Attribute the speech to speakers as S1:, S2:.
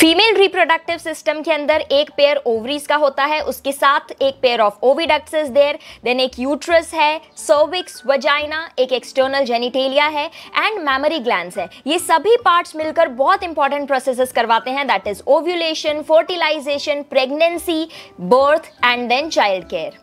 S1: female reproductive system के अंदर एक पेयर ओवरीज का होता है उसके साथ एक pair of oviducts is there then एक यूट्रस है सर्विक्स वजाइना एक एक्सटर्नल जेनिटेलिया है एंड मेमरी ग्लैंड्स है ये सभी पार्ट्स मिलकर बहुत इंपॉर्टेंट प्रोसेस करवाते हैं that is ovulation fertilisation pregnancy birth and then child care